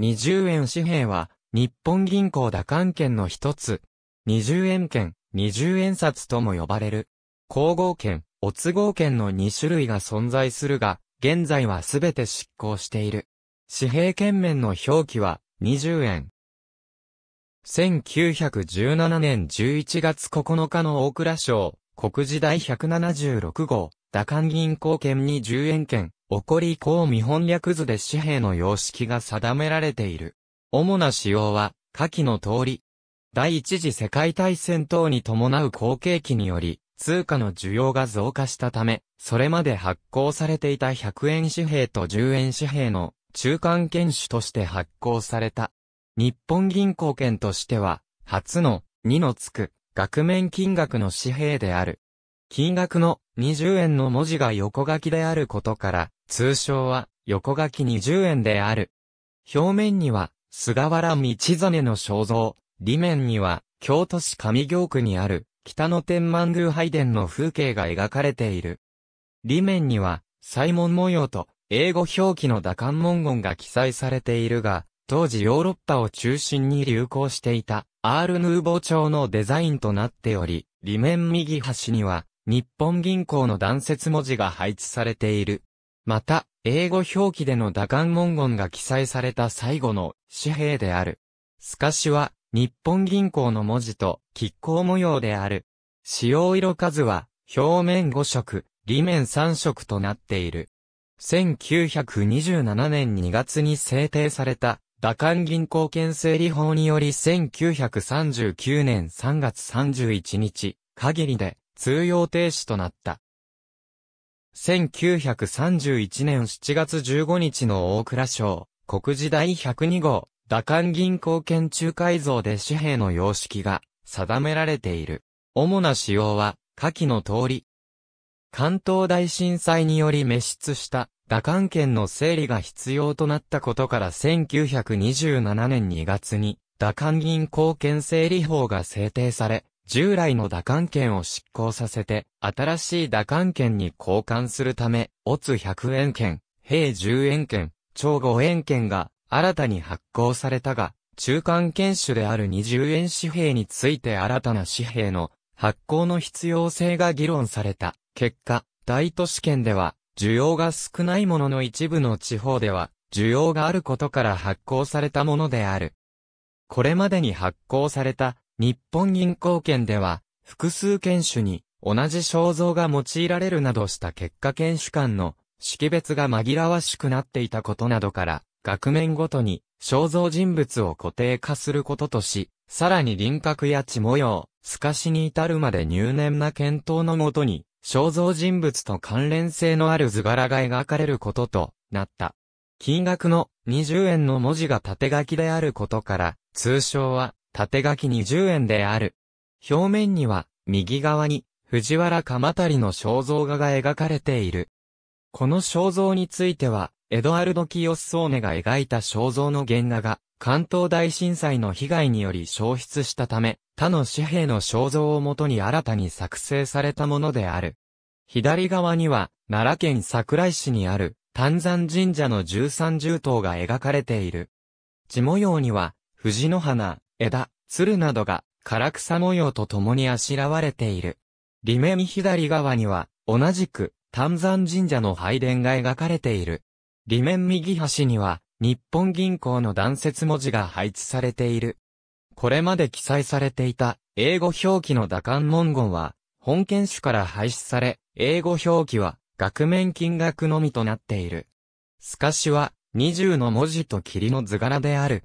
20円紙幣は、日本銀行打艦券の一つ。20円券、20円札とも呼ばれる。皇后券、お都合券の2種類が存在するが、現在はすべて執行している。紙幣券面の表記は、20円。1917年11月9日の大蔵省、国時代176号、打艦銀行券に10円券、起こり公見本略図で紙幣の様式が定められている。主な仕様は、下記の通り。第一次世界大戦等に伴う後継期により、通貨の需要が増加したため、それまで発行されていた100円紙幣と10円紙幣の中間券種として発行された。日本銀行券としては、初の2のつく額面金額の紙幣である。金額の20円の文字が横書きであることから、通称は横書き20円である。表面には菅原道真の肖像、裏面には京都市上京区にある北野天満宮拝殿の風景が描かれている。裏面には、西門模様と英語表記の打漢文言が記載されているが、当時ヨーロッパを中心に流行していたアール・ヌーボー調のデザインとなっており、裏面右端には日本銀行の断説文字が配置されている。また、英語表記での打艦文言が記載された最後の紙幣である。スカシは、日本銀行の文字と、亀甲模様である。使用色数は、表面5色、裏面3色となっている。1927年2月に制定された、打艦銀行権。整理法により1939年3月31日、限りで通用停止となった。1931年7月15日の大蔵省、国時代102号、打艦銀行券中改造で紙幣の様式が定められている。主な仕様は、下記の通り。関東大震災により滅失した打艦券の整理が必要となったことから1927年2月に打艦銀行券整理法が制定され、従来の打艦券を執行させて、新しい打艦券に交換するため、オツ100円券、兵10円券、超5円券が新たに発行されたが、中間券種である20円紙幣について新たな紙幣の発行の必要性が議論された。結果、大都市圏では、需要が少ないものの一部の地方では、需要があることから発行されたものである。これまでに発行された日本銀行券では、複数犬種に同じ肖像が用いられるなどした結果犬種間の識別が紛らわしくなっていたことなどから、額面ごとに肖像人物を固定化することとし、さらに輪郭や血模様、透かしに至るまで入念な検討のもとに、肖像人物と関連性のある図柄が描かれることとなった。金額の20円の文字が縦書きであることから、通称は縦書き20円である。表面には、右側に、藤原鎌足の肖像画が描かれている。この肖像については、エドアルド・キヨスソーネが描いた肖像の原画が、関東大震災の被害により消失したため、他の紙幣の肖像をもとに新たに作成されたものである。左側には、奈良県桜井市にある、丹山神社の十三重塔が描かれている。地模様には、藤の花、枝、鶴などが、唐草模様と共にあしらわれている。裏面左側には、同じく、丹山神社の拝殿が描かれている。裏面右端には、日本銀行の断説文字が配置されている。これまで記載されていた、英語表記の打漢文言は、本件種から廃止され、英語表記は、額面金額のみとなっている。透かしは、二十の文字と霧の図柄である。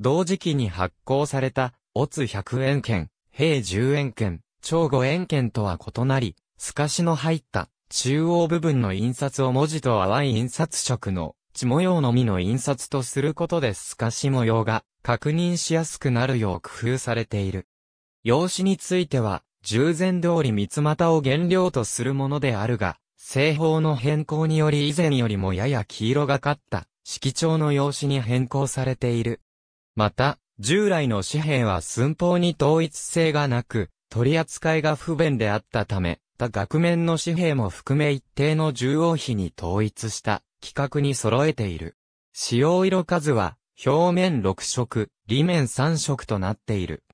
同時期に発行された、オツ100円券、平10円券、超5円券とは異なり、透かしの入った中央部分の印刷を文字と淡い印刷色の地模様のみの印刷とすることで透かし模様が確認しやすくなるよう工夫されている。用紙については、従前通り三つ股を原料とするものであるが、製法の変更により以前よりもやや黄色がかった色調の用紙に変更されている。また、従来の紙幣は寸法に統一性がなく、取り扱いが不便であったため、他額面の紙幣も含め一定の重横比に統一した規格に揃えている。使用色数は表面6色、裏面3色となっている。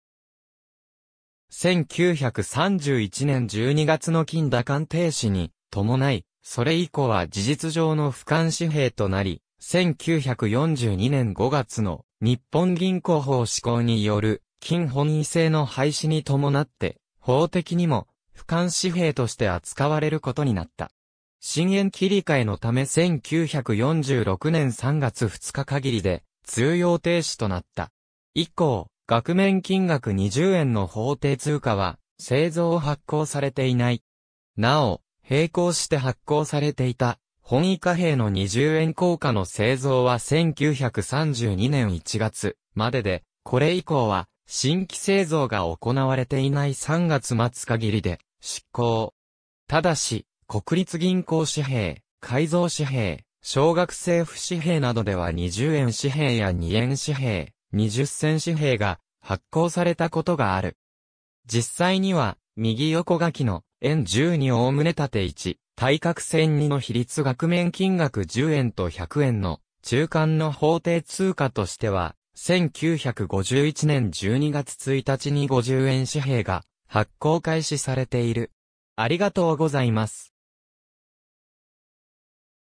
1931年12月の金打艦停止に伴い、それ以降は事実上の俯瞰紙幣となり、1942年5月の日本銀行法施行による金本位制の廃止に伴って、法的にも俯瞰紙幣として扱われることになった。新円切り替えのため1946年3月2日限りで通用停止となった。以降、額面金額20円の法定通貨は製造を発行されていない。なお、並行して発行されていた本位貨幣の20円硬貨の製造は1932年1月までで、これ以降は新規製造が行われていない3月末限りで執行。ただし、国立銀行紙幣、改造紙幣、小学生府紙幣などでは20円紙幣や2円紙幣、20銭紙幣が発行されたことがある。実際には、右横書きの円12むね縦1、対角線2の比率額面金額10円と100円の中間の法定通貨としては、1951年12月1日に50円紙幣が発行開始されている。ありがとうございます。